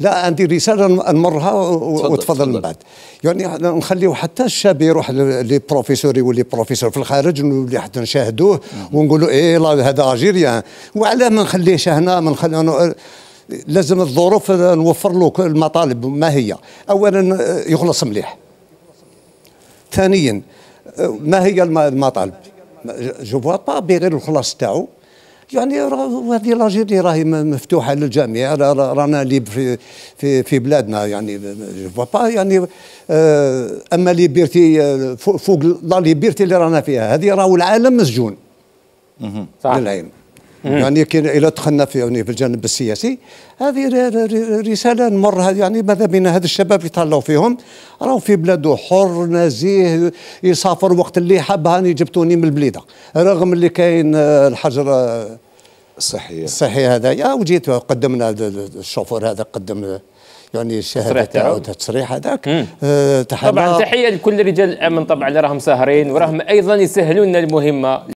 لا عندي رساله نمرها وتفضل من بعد يعني نخليو حتى الشاب يروح لي بروفيسور يولي بروفيسور في الخارج نولي حتى نشاهدوه ونقولوا ايه هذا الجيريان وعلاه ما نخليهش هنا ما نخليه لازم الظروف نوفر له المطالب ما هي اولا يخلص مليح ثانيا ما هي المطالب جو فوا با بغير الخلاص تاعو يعني هذه لاجيري راهي مفتوحه للجميع رانا ليب في في في بلادنا يعني جو با يعني آه، اما ليبرتي آه، فوق لا ليبرتي اللي رانا فيها هذه راهو العالم مسجون صح للعلم يعني الى دخلنا في يعني في الجانب السياسي هذه رسالة نمر هذه يعني ماذا بنا هذا الشباب يتهلاو فيهم راهو في بلاده حر نزيه يسافر وقت اللي حب هاني جبتوني من البليدة رغم اللي كاين آه، الحجر الصحية آه، الصحية هذايا وجيت قدمنا الشوفور هذا قدم يعني الشهاده تاعو التصريح هذاك آه، طبعا تحيه لكل رجال الامن طبعا اللي راهم ساهرين وراهم ايضا يسهلوا لنا المهمه